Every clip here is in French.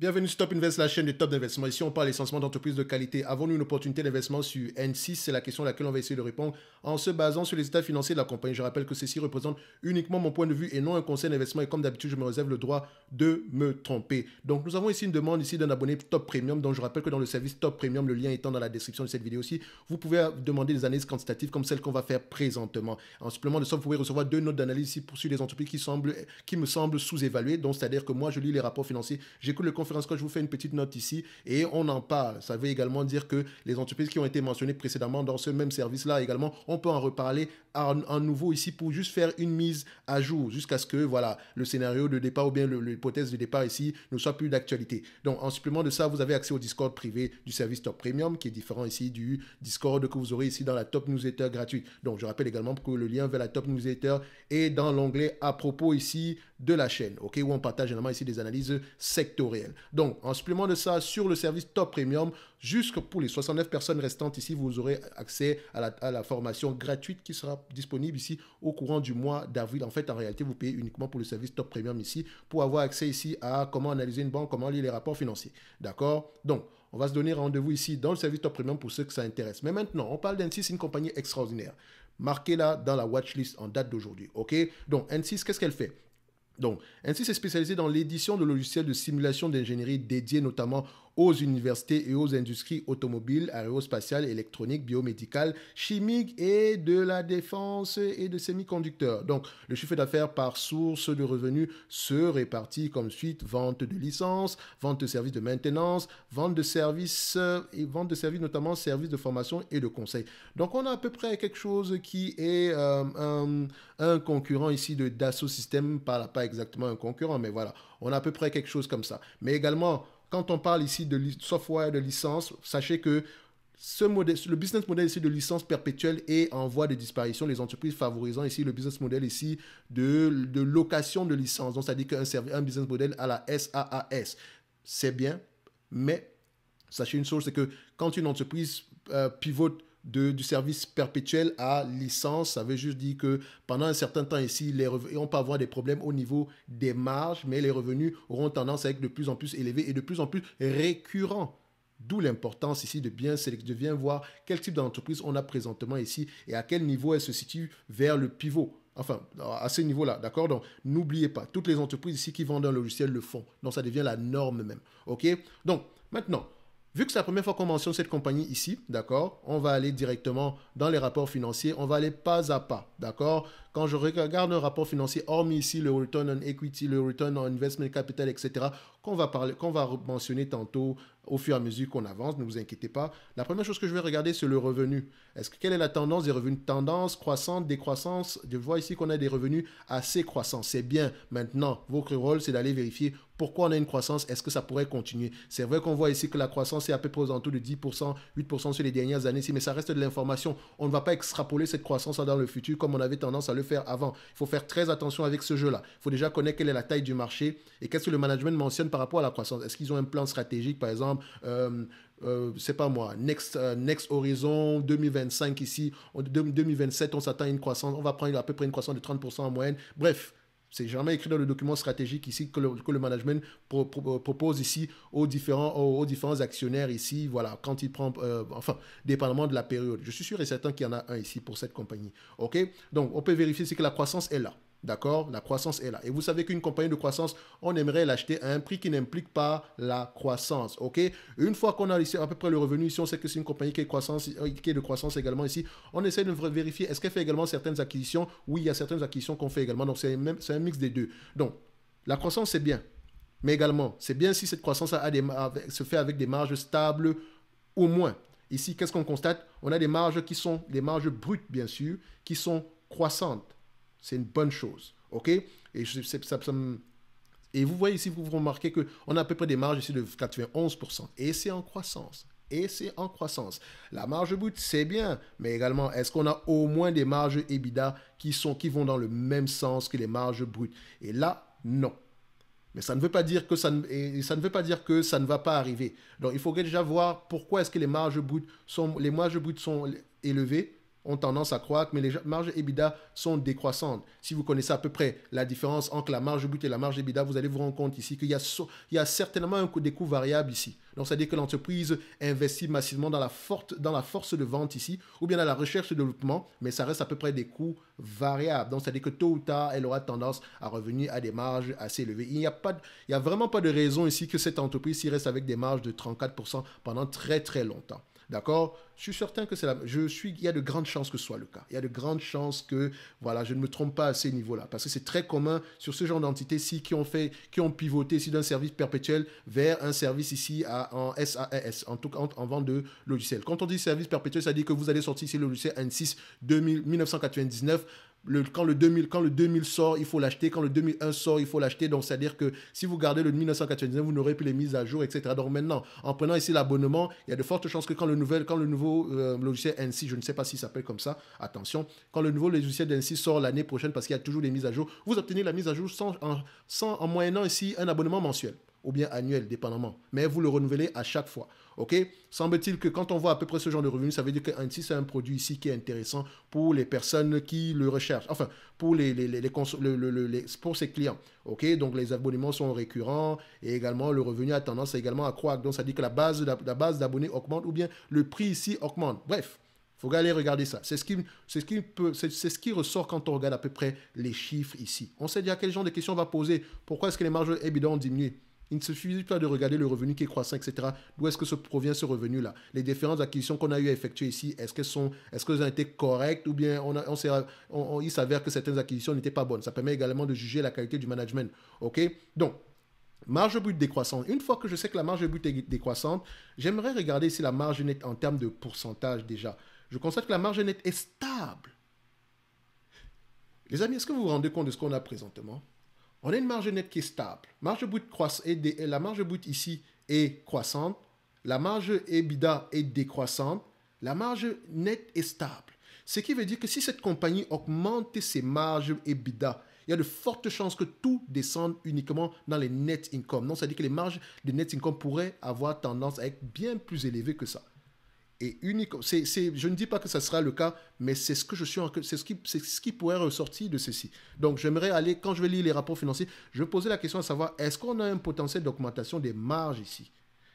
Bienvenue sur Top Invest, la chaîne de top d'investissement. Ici, on parle essentiellement d'entreprises de qualité. Avons-nous une opportunité d'investissement sur N6 C'est la question à laquelle on va essayer de répondre en se basant sur les états financiers de la compagnie. Je rappelle que ceci représente uniquement mon point de vue et non un conseil d'investissement. Et comme d'habitude, je me réserve le droit de me tromper. Donc, nous avons ici une demande ici d'un abonné Top Premium. Donc, je rappelle que dans le service Top Premium, le lien étant dans la description de cette vidéo aussi, vous pouvez demander des analyses quantitatives comme celles qu'on va faire présentement. En supplément de ça, vous pouvez recevoir deux notes d'analyse ici pour sur des entreprises qui, semblent, qui me semblent sous-évaluées. Donc, c'est-à-dire que moi, je lis les rapports financiers, j'écoute le je vous fais une petite note ici et on en parle. Ça veut également dire que les entreprises qui ont été mentionnées précédemment dans ce même service-là également, on peut en reparler en nouveau ici pour juste faire une mise à jour jusqu'à ce que voilà le scénario de départ ou bien l'hypothèse de départ ici ne soit plus d'actualité. Donc en supplément de ça, vous avez accès au Discord privé du service Top Premium qui est différent ici du Discord que vous aurez ici dans la Top Newsletter gratuite. Donc je rappelle également que le lien vers la Top Newsletter est dans l'onglet à propos ici de la chaîne, ok, où on partage généralement ici des analyses sectorielles. Donc, en supplément de ça, sur le service Top Premium, jusque pour les 69 personnes restantes ici, vous aurez accès à la, formation gratuite qui sera disponible ici au courant du mois d'avril. En fait, en réalité, vous payez uniquement pour le service Top Premium ici, pour avoir accès ici à comment analyser une banque, comment lire les rapports financiers. D'accord Donc, on va se donner rendez-vous ici dans le service Top Premium pour ceux que ça intéresse. Mais maintenant, on parle d'N6, une compagnie extraordinaire. Marquez-la dans la watchlist en date d'aujourd'hui. OK Donc, N6, qu'est-ce qu'elle fait donc, ainsi s'est spécialisé dans l'édition de logiciels de simulation d'ingénierie dédiés notamment aux universités et aux industries automobiles, aérospatiales, électroniques, biomédicales, chimiques et de la défense et de semi-conducteurs. Donc, le chiffre d'affaires par source de revenus se répartit comme suite vente de licences, vente de services de maintenance, vente de services euh, et vente de services notamment services de formation et de conseil. Donc, on a à peu près quelque chose qui est euh, un, concurrent ici de Dassault System, pas exactement un concurrent, mais voilà, on a à peu près quelque chose comme ça. Mais également, quand on parle ici de software de licence, sachez que ce modèle, le business model ici de licence perpétuelle est en voie de disparition. Les entreprises favorisant ici le business model ici de, location de licence. Donc, ça dit qu'un un business model à la SAAS, c'est bien, mais sachez une chose, c'est que quand une entreprise euh, pivote de, du service perpétuel à licence. Ça veut juste dire que pendant un certain temps ici, les on peut avoir des problèmes au niveau des marges, mais les revenus auront tendance à être de plus en plus élevés et de plus en plus récurrents. D'où l'importance ici de bien, de bien voir quel type d'entreprise on a présentement ici et à quel niveau elle se situe vers le pivot. Enfin, à ce niveau-là, d'accord Donc, n'oubliez pas, toutes les entreprises ici qui vendent un logiciel le font. Donc, ça devient la norme même. OK Donc, maintenant, Vu que c'est la première fois qu'on mentionne cette compagnie ici, d'accord, on va aller directement dans les rapports financiers, on va aller pas à pas, d'accord Quand je regarde un rapport financier, hormis ici le return on equity, le return on investment capital, etc., qu'on va, parler, qu'on va mentionner tantôt au fur et à mesure qu'on avance, ne vous inquiétez pas. La première chose que je vais regarder, c'est le revenu. Est-ce que quelle est la tendance des revenus Tendance, croissante, décroissance. Je vois ici qu'on a des revenus assez croissants. C'est bien. Maintenant, votre rôle, c'est d'aller vérifier pourquoi on a une croissance. Est-ce que ça pourrait continuer C'est vrai qu'on voit ici que la croissance est à peu près aux alentours de 10%, 8% sur les dernières années, mais ça reste de l'information. On ne va pas extrapoler cette croissance dans le futur comme on avait tendance à le faire avant. Il faut faire très attention avec ce jeu-là. Il faut déjà connaître quelle est la taille du marché et qu'est-ce que le management mentionne par rapport à la croissance Est-ce qu'ils ont un plan stratégique, par exemple euh, euh, c'est pas moi, next, euh, next horizon 2025 ici, 2027, on s'attend à une croissance, on va prendre à peu près une croissance de 30% en moyenne. Bref, c'est jamais écrit dans le document stratégique ici que le, que le management propose ici aux différents, différents actionnaires ici, voilà, quand il prend, enfin, dépendamment de la période. Je suis sûr et certain qu'il y en a un ici pour cette compagnie. OK Donc, on peut vérifier si que la croissance est là. D'accord La croissance est là. Et vous savez qu'une compagnie de croissance, on aimerait l'acheter à un prix qui n'implique pas la croissance. OK Une fois qu'on a ici à peu près le revenu, si on sait que c'est une compagnie qui est, euh, de croissance également ici. On essaie de vérifier est-ce qu'elle fait également certaines acquisitions Oui, il y a certaines acquisitions qu'on fait également. Donc, c'est un mix des deux. Donc, la croissance, c'est bien. Mais également, c'est bien si cette croissance se fait avec des marges stables au moins. Ici, qu'est-ce qu'on constate On a des marges qui sont, des marges brutes bien sûr, qui sont croissantes. C'est une bonne chose. OK Et je, vous voyez ici, vous remarquez qu'on a à peu près des marges ici de 91%. Et c'est en croissance. Et c'est en croissance. La marge brute, c'est bien, mais également, est-ce qu'on a au moins des marges EBITDA qui, sont, qui vont dans le même sens que les marges brutes Et là, non. Mais ça ne veut pas dire que ça ne, ça ne veut pas dire que ça ne va pas arriver. Donc, il faut déjà voir pourquoi est-ce que les marges brutes sont, les marges brutes sont élevées ont tendance à croître, mais les marges EBITDA sont décroissantes. Si vous connaissez à peu près la différence entre la marge brute et la marge EBITDA, vous allez vous rendre compte ici qu'il y, a certainement un coût, des coûts variables ici. Donc, ça veut dire que l'entreprise investit massivement dans la, force de vente ici, ou bien à la recherche et développement, mais ça reste à peu près des coûts variables. Donc, c'est-à-dire que tôt ou tard, elle aura tendance à revenir à des marges assez élevées. Il n'y a, vraiment pas de raison ici que cette entreprise reste avec des marges de 34% pendant très très longtemps. D'accord Je suis certain que c'est la... Je suis... Il y a de grandes chances que ce soit le cas. Il y a de grandes chances que, voilà, je ne me trompe pas à ces niveaux-là. Parce que c'est très commun sur ce genre d'entités ci qui ont fait, qui ont pivoté ici d'un service perpétuel vers un service ici en SaaS, en, tout, cas, en vente de logiciels. Quand on dit service perpétuel, ça dit que vous allez sortir ici le logiciel N6 2000, 1999 le, quand, le 2000, quand le 2000 sort, il faut l'acheter. Quand le 2001 sort, il faut l'acheter. Donc, c'est-à-dire que si vous gardez le 1999, vous n'aurez plus les mises à jour, etc. Donc, maintenant, en prenant ici l'abonnement, il y a de fortes chances que quand le, nouvel, quand le nouveau euh, logiciel NC, je ne sais pas s'il s'appelle comme ça, attention, quand le nouveau logiciel NC sort l'année prochaine, parce qu'il y a toujours les mises à jour, vous obtenez la mise à jour sans, en moyennant ici un abonnement mensuel ou bien annuel, dépendamment. Mais vous le renouvelez à chaque fois. OK Semble-t-il que quand on voit à peu près ce genre de revenus, ça veut dire que c'est un produit ici qui est intéressant pour les personnes qui le recherchent. Enfin, pour, les, les, les, pour ses clients. OK Donc, les abonnements sont récurrents et également le revenu a tendance à également à croître. Donc, ça dit que la base, la, base d'abonnés augmente ou bien le prix ici augmente. Bref faut aller regarder ça. C'est ce qui, c'est ce qui ressort quand on regarde à peu près les chiffres ici. On sait déjà quel genre de questions on va poser. Pourquoi est-ce que les marges EBITDA ont il ne suffit pas de regarder le revenu qui est croissant, etc. D'où est-ce que se provient ce revenu-là Les différentes acquisitions qu'on a eu à effectuer ici, est-ce qu'elles sont, ont été correctes ou bien on, il s'avère que certaines acquisitions n'étaient pas bonnes. Ça permet également de juger la qualité du management. Ok Donc, marge brute décroissante. Une fois que je sais que la marge brute est décroissante, j'aimerais regarder si la marge nette en termes de pourcentage déjà. Je constate que la marge nette est stable. Les amis, est-ce que vous vous rendez compte de ce qu'on a présentement on a une marge nette qui est stable. Marge brute et la marge brute ici est croissante. La marge EBITDA est décroissante. La marge nette est stable. Ce qui veut dire que si cette compagnie augmente ses marges EBITDA, il y a de fortes chances que tout descende uniquement dans les net income. Non, ça veut dire que les marges de net income pourraient avoir tendance à être bien plus élevées que ça et unique. C'est, je ne dis pas que ça sera le cas, mais c'est ce que je suis, c'est ce qui, c'est ce qui pourrait ressortir de ceci. Donc, j'aimerais aller quand je vais lire les rapports financiers, je vais poser la question à savoir est-ce qu'on a un potentiel d'augmentation des marges ici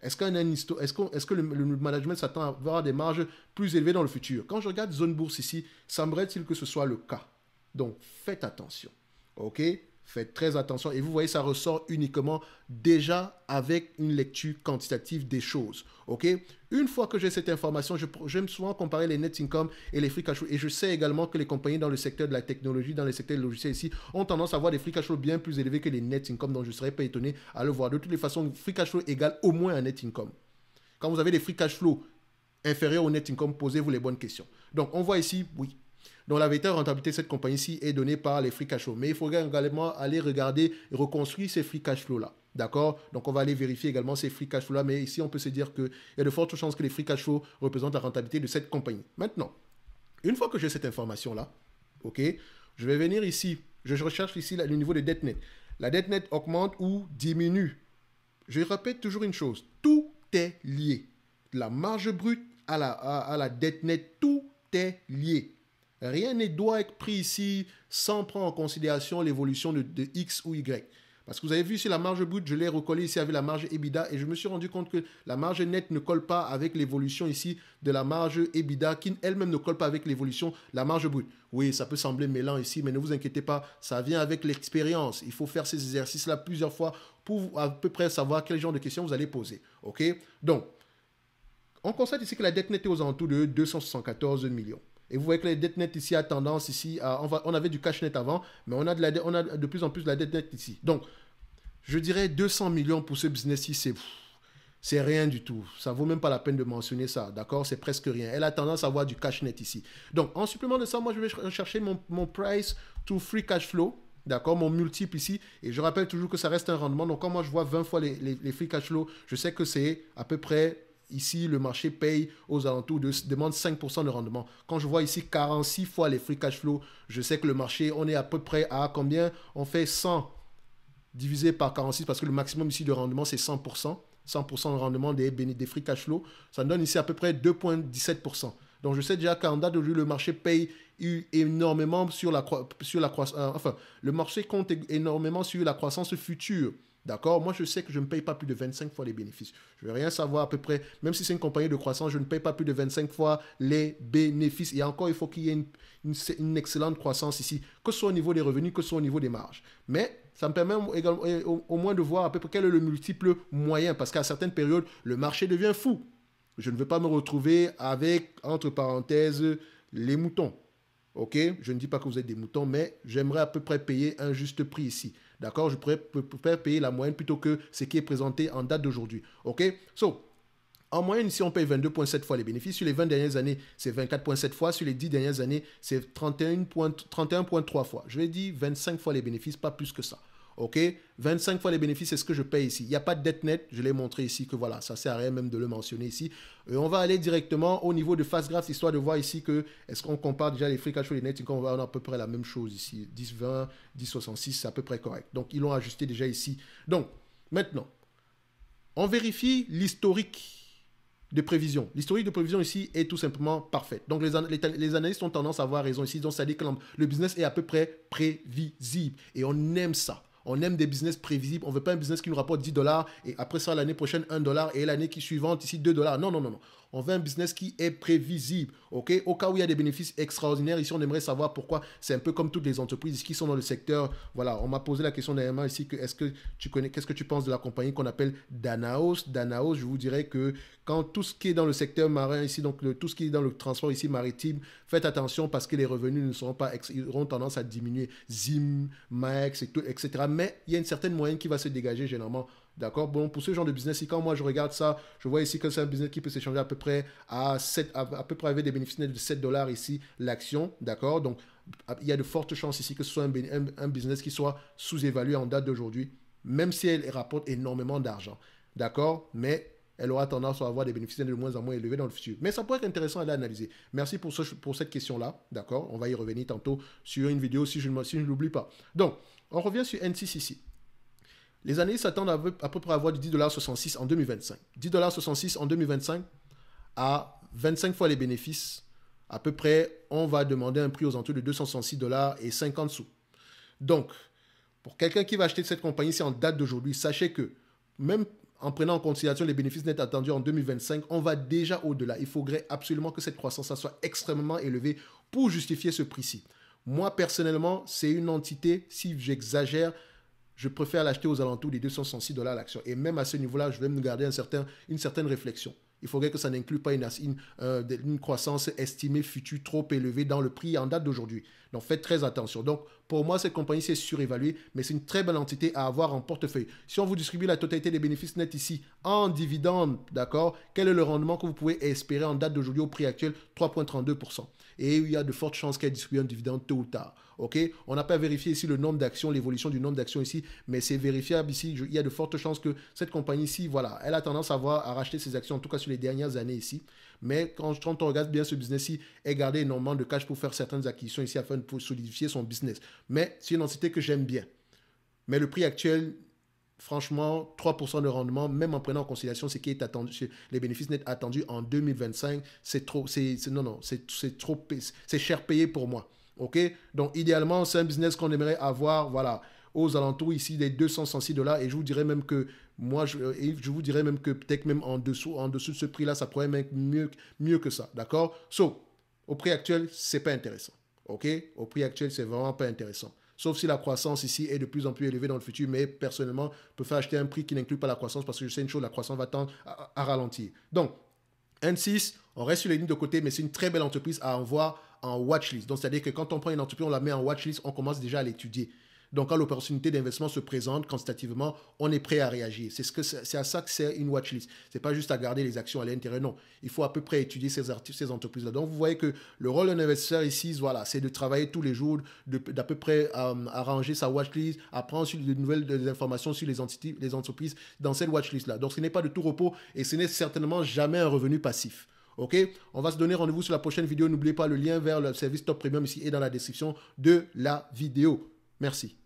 Est-ce qu'on Est-ce, qu'on, est-ce que le, le, management s'attend à avoir des marges plus élevées dans le futur Quand je regarde zone bourse ici, semblerait-il que ce soit le cas. Donc, faites attention. Ok Faites très attention. Et vous voyez, ça ressort uniquement déjà avec une lecture quantitative des choses. OK une fois que j'ai cette information, j'aime souvent comparer les net income et les free cash flow. Et je sais également que les compagnies dans le secteur de la technologie, dans le secteur des logiciels ici, ont tendance à avoir des free cash flow bien plus élevés que les net income. Donc, je ne serais pas étonné à le voir. De toutes les façons, free cash flow égale au moins un net income. Quand vous avez des free cash flow inférieurs au net income, posez-vous les bonnes questions. Donc, on voit ici, oui, donc la véritable rentabilité de cette compagnie-ci est donnée par les free cash flow. Mais il faut également aller regarder et reconstruire ces free cash flow-là. D'accord Donc, on va aller vérifier également ces free cash flow-là. Mais ici, on peut se dire qu'il y a de fortes chances que les free cash flow représentent la rentabilité de cette compagnie. Maintenant, une fois que j'ai cette information-là, OK, je vais venir ici. Je recherche ici le niveau de dette net. La dette net » augmente ou diminue. Je répète toujours une chose. Tout est lié. la marge brute à la, à, dette tout est lié. Rien ne doit être pris ici sans prendre en considération l'évolution de X ou Y. Parce que vous avez vu ici la marge brute, je l'ai recollée ici avec la marge EBITDA et je me suis rendu compte que la marge nette ne colle pas avec l'évolution ici de la marge EBITDA qui elle-même ne colle pas avec l'évolution la marge brute. Oui, ça peut sembler mêlant ici, mais ne vous inquiétez pas, ça vient avec l'expérience. Il faut faire ces exercices-là plusieurs fois pour à peu près savoir quel genre de questions vous allez poser. OK Donc, on constate ici que la dette nette est aux alentours de 274 millions. Et vous voyez que la dette nette ici a tendance ici à... On, va, on avait du cash net avant, mais on a, de la, on a de plus en plus de la nette ici. Donc, je dirais 200 millions pour ce business-ci, c'est... C'est rien du tout. Ça ne vaut même pas la peine de mentionner ça. D'accord C'est presque rien. Elle a tendance à avoir du cash net ici. Donc, en supplément de ça, moi, je vais chercher mon, price to free cash flow. D'accord Mon multiple ici. Et je rappelle toujours que ça reste un rendement. Donc, quand moi, je vois 20 fois les, les free cash flow, je sais que c'est à peu près Ici, le marché paye aux alentours de, demande 5% de rendement. Quand je vois ici 46 fois les free cash flow, je sais que le marché, on est à peu près à combien On fait 100 divisé par 46 parce que le maximum ici de rendement, c'est 100%. 100% de rendement des, des free cash flow. Ça donne ici à peu près 2,17%. Donc je sais déjà qu'en date d'aujourd'hui, le marché paye énormément sur la, sur la euh, enfin, le marché compte énormément sur la croissance future. D'accord Moi, je sais que je ne paye pas plus de 25 fois les bénéfices. Je ne veux rien savoir à peu près. Même si c'est une compagnie de croissance, je ne paye pas plus de 25 fois les bénéfices. Et encore, il faut qu'il y ait une, excellente croissance ici, que ce soit au niveau des revenus, que ce soit au niveau des marges. Mais ça me permet également, au moins de voir à peu près quel est le multiple moyen. Parce qu'à certaines périodes, le marché devient fou. Je ne veux pas me retrouver avec, entre parenthèses, les moutons. OK Je ne dis pas que vous êtes des moutons, mais j'aimerais à peu près payer un juste prix ici. D'accord Je pourrais, payer la moyenne plutôt que ce qui est présenté en date d'aujourd'hui. OK So, en moyenne, ici, on paye 22,7 fois les bénéfices. Sur les 20 dernières années, c'est 24,7 fois. Sur les 10 dernières années, c'est 31,3 fois. Je vais dire 25 fois les bénéfices, pas plus que ça. OK 25 fois les bénéfices, c'est ce que je paye ici. Il n'y a pas de dette nette, je l'ai montré ici que voilà, ça sert à rien même de le mentionner ici. Et on va aller directement au niveau de Fast Graph, histoire de voir ici que est-ce qu'on compare déjà les free cash flow les net income, on avoir à peu près la même chose ici. 10, 20, 10, 66, c'est à peu près correct. Donc, ils l'ont ajusté déjà ici. Donc, maintenant, on vérifie l'historique de prévision. L'historique de prévision ici est tout simplement parfaite. Donc les, les, les, analystes ont tendance à avoir raison ici. Donc ça dit que le business est à peu près prévisible. Et on aime ça. On aime des business prévisibles. On ne veut pas un business qui nous rapporte 10 dollars et après ça, l'année prochaine, 1 dollar et l'année qui suivante, ici, 2 dollars. Non, non, non, non. On veut un business qui est prévisible. ok Au cas où il y a des bénéfices extraordinaires, ici, on aimerait savoir pourquoi. C'est un peu comme toutes les entreprises qui sont dans le secteur. Voilà, on m'a posé la question dernièrement ici que est-ce que tu connais, qu'est-ce que tu penses de la compagnie qu'on appelle Danaos Danaos, je vous dirais que quand tout ce qui est dans le secteur marin ici, donc tout ce qui est dans le transport ici maritime, faites attention parce que les revenus ne seront pas, ils auront tendance à diminuer. Zim, Max, etc. Mais il y a une certaine moyenne qui va se dégager généralement D'accord Bon, pour ce genre de business, si quand moi je regarde ça, je vois ici que c'est un business qui peut s'échanger à peu près à 7, à, peu près avec des bénéficiaires de 7 dollars ici l'action. D'accord Donc, il y a de fortes chances ici que ce soit un, business qui soit sous-évalué en date d'aujourd'hui, même si elle rapporte énormément d'argent. D'accord Mais elle aura tendance à avoir des bénéficiaires de moins en moins élevés dans le futur. Mais ça pourrait être intéressant à l'analyser. Merci pour, cette question-là. D'accord On va y revenir tantôt sur une vidéo si je ne, l'oublie pas. Donc, on revient sur ici. Les analystes s'attendent à, peu près à avoir du 10,66$ en 2025. 10,66$ en 2025 à 25 fois les bénéfices. À peu près, on va demander un prix aux entours de 266$ et 50 sous. Donc, pour quelqu'un qui va acheter cette compagnie, c'est en date d'aujourd'hui. Sachez que même en prenant en considération les bénéfices nets attendus en 2025, on va déjà au-delà. Il faudrait absolument que cette croissance soit extrêmement élevée pour justifier ce prix-ci. Moi, personnellement, c'est une entité, si j'exagère, je préfère l'acheter aux alentours des 206 dollars l'action. Et même à ce niveau-là, je vais me garder une certaine réflexion. Il faudrait que ça n'inclue pas euh, une, croissance estimée future trop élevée dans le prix en date d'aujourd'hui. Donc faites très attention. Donc pour moi, cette compagnie s'est surévaluée, mais c'est une très belle entité à avoir en portefeuille. Si on vous distribue la totalité des bénéfices nets ici en dividende, d'accord, quel est le rendement que vous pouvez espérer en date d'aujourd'hui au prix actuel 3,32%. Et il y a de fortes chances qu'elle distribue un dividende tôt ou tard. On n'a pas vérifié ici le nombre d'actions, l'évolution du nombre d'actions ici, mais c'est vérifiable ici. il y a de fortes chances que cette compagnie ici, voilà, elle a tendance à, voir à racheter ses actions, en tout cas sur les dernières années ici. Mais quand, on regarde bien ce business-ci, elle gardait énormément de cash pour faire certaines acquisitions ici afin de solidifier son business. Mais c'est une entité que j'aime bien. Mais le prix actuel franchement, 3% de rendement, même en prenant en considération ce qui est attendu, les bénéfices nets attendus en 2025, c'est trop, c'est, non, non, c'est, trop, c'est cher payé pour moi. OK Donc, idéalement, c'est un business qu'on aimerait avoir, voilà, aux alentours ici des 200 dollars. Et je vous dirais même que, moi, je, euh, je vous dirais même que peut-être même en dessous, en dessous de ce prix-là, ça pourrait même être mieux, mieux que ça. D'accord So, au prix actuel, c'est pas intéressant. OK Au prix actuel, c'est vraiment pas intéressant. Sauf si la croissance ici est de plus en plus élevée dans le futur, mais personnellement, je faire acheter un prix qui n'inclut pas la croissance parce que je sais une chose, la croissance va tendre à, ralentir. Donc, N6, on reste sur les lignes de côté, mais c'est une très belle entreprise à avoir en watchlist. Donc, c'est-à-dire que quand on prend une entreprise, on la met en watchlist, on commence déjà à l'étudier. Donc, quand l'opportunité d'investissement se présente quantitativement, on est prêt à réagir. C'est ce que c'est à ça que c'est une watchlist. C'est pas juste à garder les actions à l'intérieur, non. Il faut à peu près étudier ces, ces entreprises-là. Donc, vous voyez que le rôle d'un investisseur ici, voilà, c'est de travailler tous les jours, d'à peu près euh, arranger sa watchlist, apprendre des de nouvelles des informations sur les entités, les entreprises dans cette watchlist-là. Donc, ce n'est pas de tout repos et ce n'est certainement jamais un revenu passif. Ok On va se donner rendez-vous sur la prochaine vidéo. N'oubliez pas le lien vers le service Top Premium ici et dans la description de la vidéo. Merci.